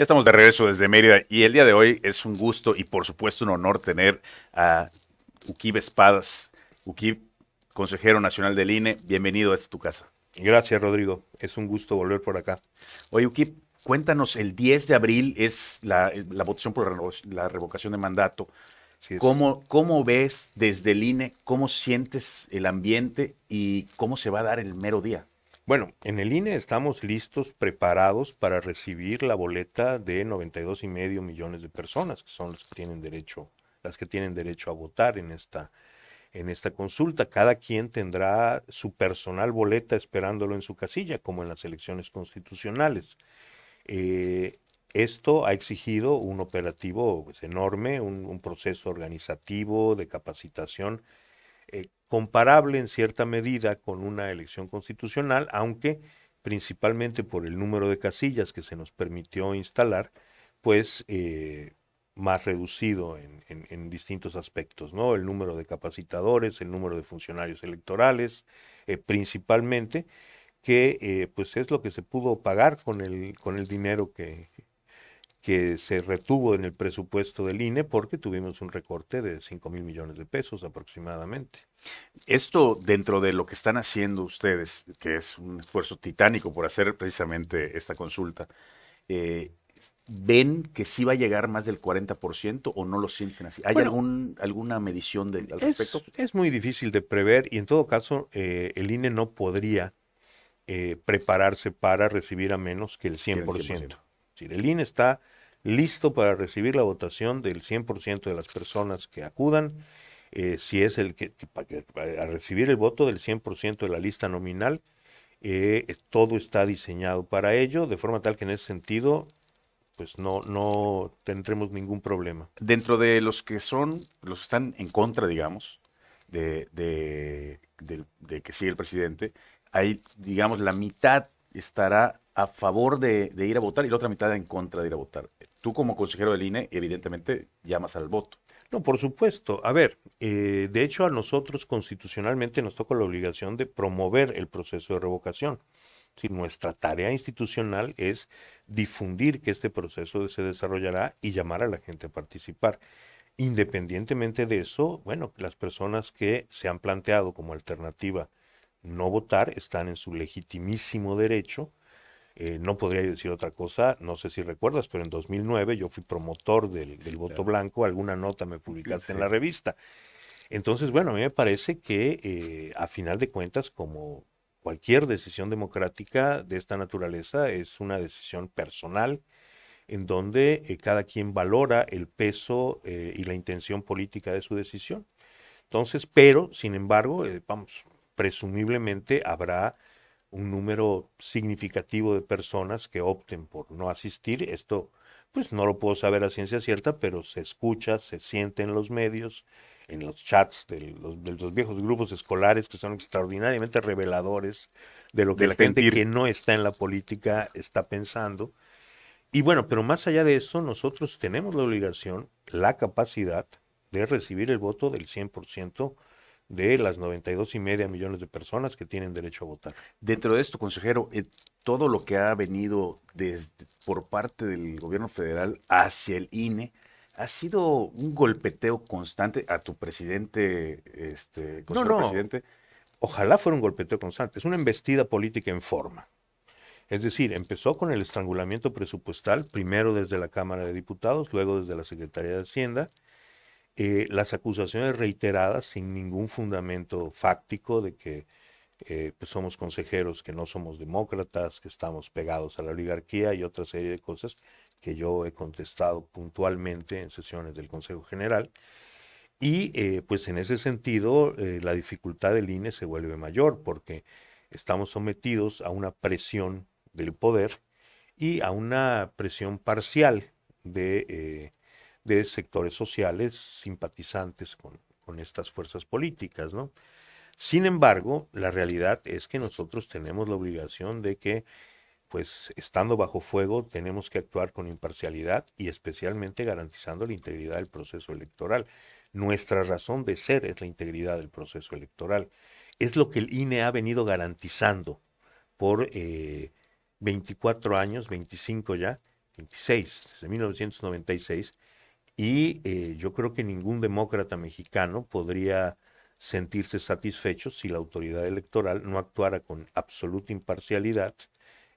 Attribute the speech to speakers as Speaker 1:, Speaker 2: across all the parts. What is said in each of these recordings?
Speaker 1: Ya estamos de regreso desde Mérida y el día de hoy es un gusto y por supuesto un honor tener a Ukib Espadas. Ukib, consejero nacional del INE, bienvenido a tu casa. Gracias, Rodrigo. Es un gusto volver por acá. Oye, Ukip, cuéntanos, el 10 de abril es la, votación por la revocación de mandato. ¿Cómo, ¿Cómo, ves desde el INE, cómo sientes el ambiente y cómo se va a dar el mero día? Bueno, en el INE estamos listos, preparados para recibir la boleta de
Speaker 2: 92 y medio millones de personas, que son las que tienen derecho, las que tienen derecho a votar en esta en esta consulta. Cada quien tendrá su personal boleta esperándolo en su casilla, como en las elecciones constitucionales. Eh, esto ha exigido un operativo pues, enorme, un, proceso organizativo de capacitación eh, comparable en cierta medida con una elección constitucional, aunque principalmente por el número de casillas que se nos permitió instalar, pues eh, más reducido en, distintos aspectos, ¿no? El número de capacitadores, el número de funcionarios electorales, eh, principalmente, que eh, pues es lo que se pudo pagar con el, con el dinero que, que se retuvo en el presupuesto del INE porque tuvimos un recorte de 5 mil millones de pesos aproximadamente.
Speaker 1: Esto dentro de lo que están haciendo ustedes, que es un esfuerzo titánico por hacer precisamente esta consulta, eh, ¿ven que sí va a llegar más del 40% o no lo sienten así? ¿Hay algún, alguna medición al respecto? Es, muy difícil de prever y en todo caso eh, el INE no podría
Speaker 2: eh, prepararse para recibir a menos que el 100%. El 100%. Es el INE está listo para recibir la votación del 100% de las personas que acudan. Eh, si es el que, para recibir el voto del 100% de la lista nominal, eh, eh, todo está diseñado para ello, de forma tal que en ese sentido pues no, no tendremos ningún problema.
Speaker 1: Dentro de los que son, los que están en contra, digamos, de, de, que sigue el presidente, ahí, digamos, la mitad estará a favor de, ir a votar y la otra mitad en contra de ir a votar. Tú como consejero del INE, evidentemente, llamas al voto. No, por supuesto. A ver,
Speaker 2: eh, de hecho a nosotros constitucionalmente nos toca la obligación de promover el proceso de revocación. Si nuestra tarea institucional es difundir que este proceso se desarrollará y llamar a la gente a participar. Independientemente de eso, bueno, las personas que se han planteado como alternativa no votar están en su legitimísimo derecho eh, no podría decir otra cosa, no sé si recuerdas, pero en 2009 yo fui promotor del, voto blanco, alguna nota me publicaste en la revista. Entonces, bueno, a mí me parece que eh, a final de cuentas, como cualquier decisión democrática de esta naturaleza, es una decisión personal en donde eh, cada quien valora el peso y la intención política de su decisión. Entonces, pero, sin embargo, vamos, presumiblemente habrá un número significativo de personas que opten por no asistir. Esto, pues no lo puedo saber a ciencia cierta, pero se escucha, se siente en los medios, en los chats de los, de los viejos grupos escolares que son extraordinariamente reveladores de lo que la gente que no está en la política está pensando. Y bueno, pero más allá de eso, nosotros tenemos la obligación, la capacidad de recibir el voto del 100% de las 92 y media millones de personas que tienen derecho a votar. Dentro
Speaker 1: de esto, consejero, eh, todo lo que ha venido por parte del gobierno federal hacia el INE ha sido un golpeteo constante a tu presidente, este, no, presidente. Ojalá fuera un golpeteo constante, es una embestida
Speaker 2: política en forma. Es decir, empezó con el estrangulamiento presupuestal, primero desde la Cámara de Diputados, luego desde la Secretaría de Hacienda, eh, las acusaciones reiteradas sin ningún fundamento fáctico de que eh, pues, somos consejeros, que no somos demócratas, que estamos pegados a la oligarquía y otra serie de cosas que yo he contestado puntualmente en sesiones del Consejo General. Y eh, pues en ese sentido la dificultad del INE se vuelve mayor porque estamos sometidos a una presión del poder y a una presión parcial de de sectores sociales simpatizantes con, estas fuerzas políticas, ¿no? Sin embargo, la realidad es que nosotros tenemos la obligación de que, pues, estando bajo fuego, tenemos que actuar con imparcialidad y especialmente garantizando la integridad del proceso electoral. Nuestra razón de ser es la integridad del proceso electoral. Es lo que el INE ha venido garantizando por eh, 24 años, 25 ya, 26, desde 1996 y eh, yo creo que ningún demócrata mexicano podría sentirse satisfecho si la autoridad electoral no actuara con absoluta imparcialidad,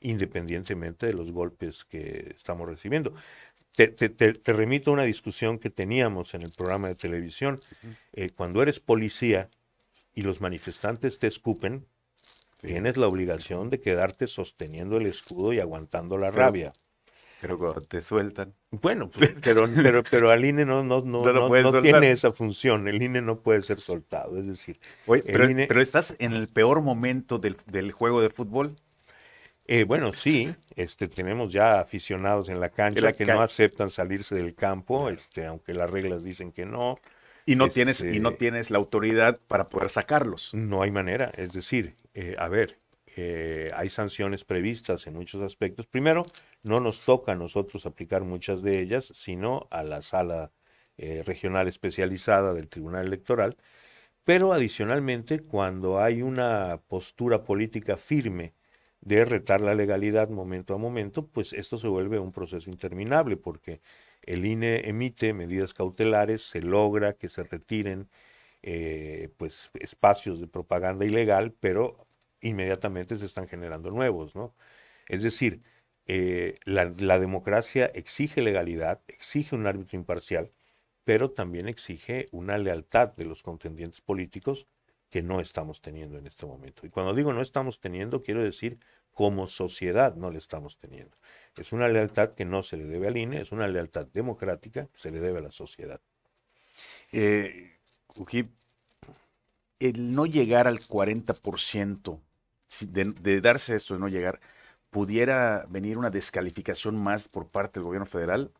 Speaker 2: independientemente de los golpes que estamos recibiendo. Te, te, remito a una discusión que teníamos en el programa de televisión. Eh, cuando eres policía y los manifestantes te escupen, tienes la obligación de quedarte sosteniendo el escudo y aguantando la rabia. Pero te sueltan. Bueno, pues, pero, pero, al INE no, tiene esa función. El INE no puede ser soltado. Es decir, e pero, estás en el peor momento del, juego de fútbol. Eh, bueno, sí, este, tenemos ya aficionados en la cancha que no aceptan salirse del campo, este, aunque las reglas dicen que no. Y no, tienes, y no este, tienes la autoridad para poder sacarlos. No hay manera. Es decir, eh, a ver, eh, hay sanciones previstas en muchos aspectos. Primero, no nos toca a nosotros aplicar muchas de ellas, sino a la sala eh, regional especializada del Tribunal Electoral. Pero adicionalmente, cuando hay una postura política firme de retar la legalidad momento a momento, pues esto se vuelve un proceso interminable porque el INE emite medidas cautelares, se logra que se retiren eh, pues espacios de propaganda ilegal, pero inmediatamente se están generando nuevos, ¿no? Es decir, eh, la, democracia exige legalidad, exige un árbitro imparcial, pero también exige una lealtad de los contendientes políticos que no estamos teniendo en este momento. Y cuando digo no estamos teniendo, quiero decir como sociedad no le estamos teniendo. Es una lealtad que no se le debe al INE, es una lealtad democrática que se le debe a la sociedad.
Speaker 1: Eh, el no llegar al 40% de, darse esto, de no llegar, pudiera venir una descalificación más por parte del gobierno federal?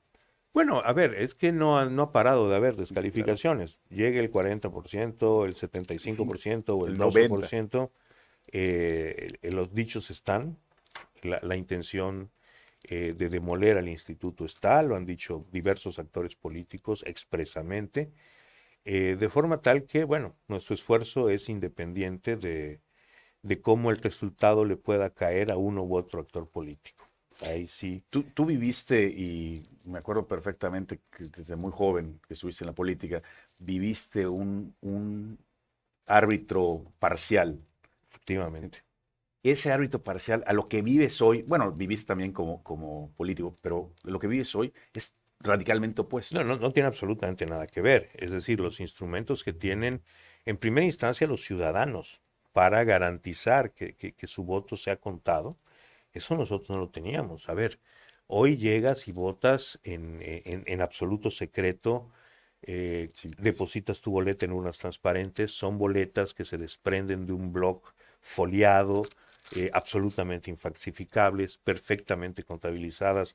Speaker 1: Bueno, a ver, es que no ha, parado de haber descalificaciones. Llega el
Speaker 2: 40%, el 75% o el 90%. Eh, los dichos están, la, intención eh, de demoler al instituto está, lo han dicho diversos actores políticos expresamente, eh, de forma tal que, bueno, nuestro esfuerzo es independiente de, de cómo el resultado le
Speaker 1: pueda caer a uno u otro actor político. Ahí sí. Tú, viviste, y me acuerdo perfectamente que desde muy joven que estuviste en la política, viviste un, árbitro parcial. Efectivamente. Ese árbitro parcial, a lo que vives hoy, bueno, viviste también como, como político, pero lo que vives hoy es radicalmente opuesto. No, no, no tiene absolutamente nada que ver. Es decir, los instrumentos que tienen,
Speaker 2: en primera instancia, los ciudadanos para garantizar que, su voto sea contado, eso nosotros no lo teníamos. A ver, hoy llegas y votas en, absoluto secreto, eh, depositas tu boleta en urnas transparentes, son boletas que se desprenden de un blog foliado, eh, absolutamente infalsificables, perfectamente contabilizadas,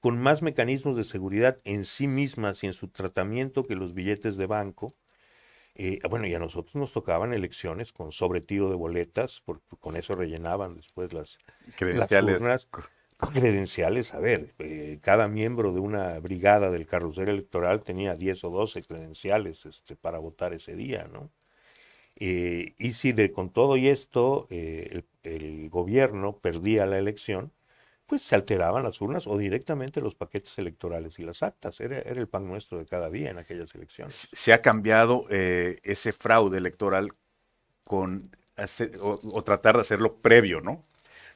Speaker 2: con más mecanismos de seguridad en sí mismas y en su tratamiento que los billetes de banco, eh, bueno, y a nosotros nos tocaban elecciones con sobretiro de boletas, porque con eso rellenaban después las, credenciales. Credenciales, a ver, eh, cada miembro de una brigada del carrusel electoral tenía 10 o 12 credenciales este, para votar ese día, ¿no? Eh, y si de, con todo y esto eh, el gobierno perdía la elección, pues se alteraban las urnas o directamente los paquetes electorales y las actas. Era, el pan nuestro de cada día en aquellas elecciones.
Speaker 1: Se ha cambiado eh, ese fraude electoral con o, tratar de hacerlo previo, ¿no?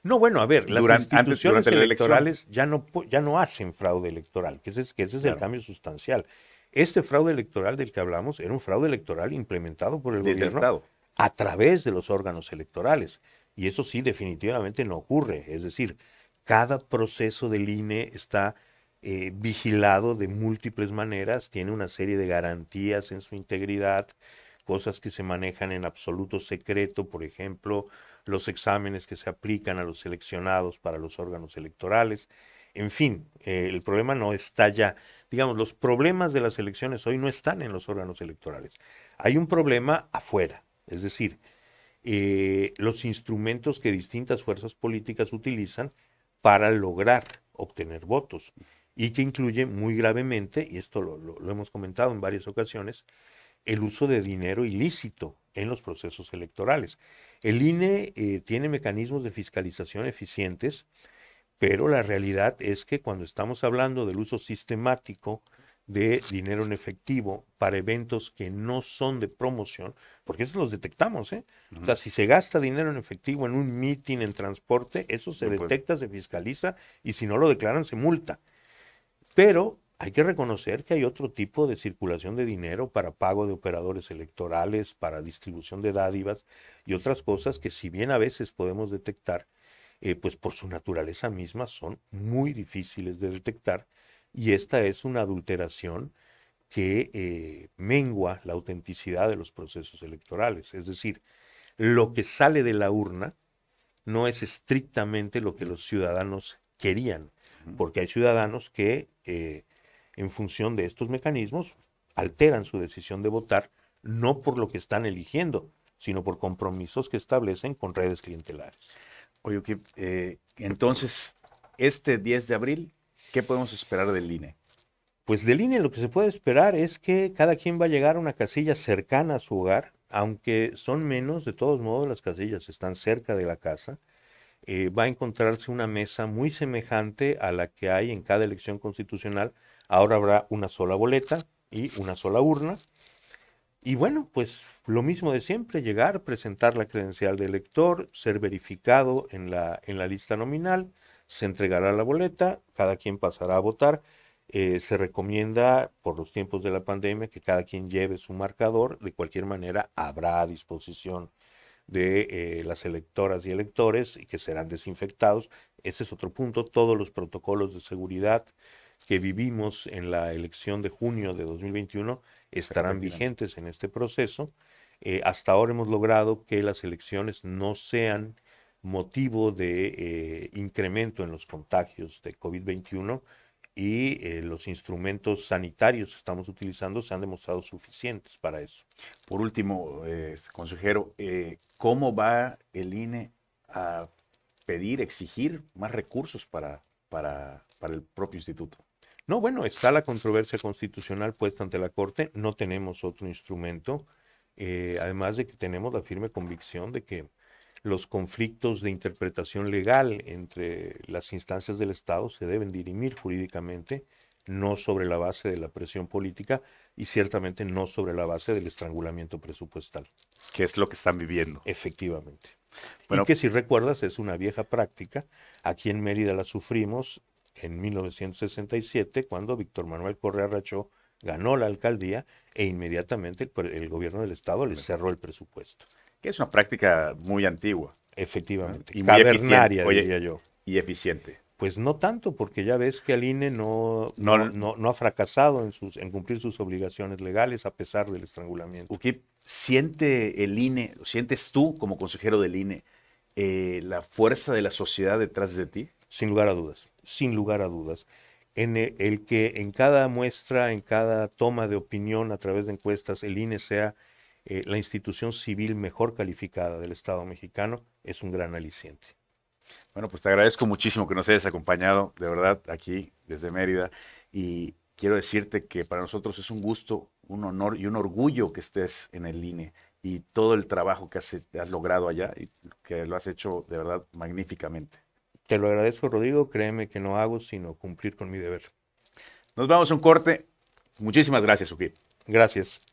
Speaker 2: No, bueno, a ver, las instituciones electorales ya no, ya no hacen fraude electoral, que ese, es el cambio sustancial. Este fraude electoral del que hablamos era un fraude electoral implementado por el gobierno a través de los órganos electorales. Y eso sí definitivamente no ocurre. Es decir, cada proceso del INE está eh, vigilado de múltiples maneras, tiene una serie de garantías en su integridad, cosas que se manejan en absoluto secreto, por ejemplo, los exámenes que se aplican a los seleccionados para los órganos electorales. En fin, eh, el problema no está ya. Digamos, los problemas de las elecciones hoy no están en los órganos electorales. Hay un problema afuera, es decir, eh, los instrumentos que distintas fuerzas políticas utilizan para lograr obtener votos y que incluye muy gravemente, y esto lo, hemos comentado en varias ocasiones, el uso de dinero ilícito en los procesos electorales. El INE eh, tiene mecanismos de fiscalización eficientes, pero la realidad es que cuando estamos hablando del uso sistemático de dinero en efectivo para eventos que no son de promoción, porque eso los detectamos, ¿eh? O sea, si se gasta dinero en efectivo en un meeting, en transporte, eso se detecta, se fiscaliza y si no lo declaran se multa. Pero hay que reconocer que hay otro tipo de circulación de dinero para pago de operadores electorales, para distribución de dádivas y otras cosas que si bien a veces podemos detectar, eh, pues por su naturaleza misma son muy difíciles de detectar y esta es una adulteración que eh, mengua la autenticidad de los procesos electorales. Es decir, lo que sale de la urna no es estrictamente lo que los ciudadanos querían, porque hay ciudadanos que, eh, en función de estos mecanismos, alteran su decisión de votar no por lo
Speaker 1: que están eligiendo, sino por compromisos que establecen con redes clientelares. Oye, eh, entonces, este 10 de abril ¿Qué podemos esperar del INE?
Speaker 2: Pues del INE lo que se puede esperar es que cada quien va a llegar a una casilla cercana a su hogar, aunque son menos, de todos modos las casillas están cerca de la casa. Eh, va a encontrarse una mesa muy semejante a la que hay en cada elección constitucional. Ahora habrá una sola boleta y una sola urna. Y bueno, pues lo mismo de siempre, llegar, presentar la credencial de elector, ser verificado en la, en la lista nominal, se entregará la boleta, cada quien pasará a votar. Eh, se recomienda por los tiempos de la pandemia que cada quien lleve su marcador. De cualquier manera, habrá a disposición de eh, las electoras y electores y que serán desinfectados. Ese es otro punto. Todos los protocolos de seguridad que vivimos en la elección de junio de 2021 estarán vigentes en este proceso. Eh, hasta ahora hemos logrado que las elecciones no sean motivo de eh, incremento en los contagios de COVID-21 y eh, los instrumentos sanitarios que estamos utilizando se han demostrado suficientes para eso. Por
Speaker 1: último, eh, consejero, ¿cómo va el INE a pedir, exigir más recursos para, para, para el propio instituto? No, bueno, está
Speaker 2: la controversia constitucional puesta ante la Corte, no tenemos otro instrumento, además de que tenemos la firme convicción de que los conflictos de interpretación legal entre las instancias del Estado se deben dirimir jurídicamente, no sobre la base de la presión política y ciertamente no sobre la base del estrangulamiento presupuestal.
Speaker 1: Que es lo que están viviendo. Efectivamente.
Speaker 2: Bueno, y que si recuerdas es una vieja práctica. Aquí en Mérida la sufrimos en 1967 cuando Víctor Manuel Correa Racho ganó la alcaldía e inmediatamente el gobierno del Estado
Speaker 1: le cerró el presupuesto que es una práctica muy antigua. Efectivamente, y cavernaria, diría yo. Y eficiente. Pues no tanto, porque ya ves que el INE no,
Speaker 2: ha
Speaker 1: fracasado en, cumplir sus obligaciones legales a pesar del estrangulamiento. ¿qué ¿siente el INE, sientes tú como consejero del INE, eh, la fuerza de la sociedad detrás de ti? Sin lugar a dudas, sin lugar a dudas. En el, el que
Speaker 2: en cada muestra, en cada toma de opinión a través de encuestas, el INE sea eh, la institución civil mejor calificada del Estado mexicano es un gran aliciente.
Speaker 1: Bueno, pues te agradezco muchísimo que nos hayas acompañado, de verdad, aquí desde Mérida. Y quiero decirte que para nosotros es un gusto, un honor y un orgullo que estés en el INE y todo el trabajo que has, logrado allá y que lo has hecho de verdad magníficamente.
Speaker 2: Te lo agradezco, Rodrigo. Créeme que no hago sino cumplir con mi deber. Nos
Speaker 1: vamos a un corte. Muchísimas gracias, Uki. Gracias.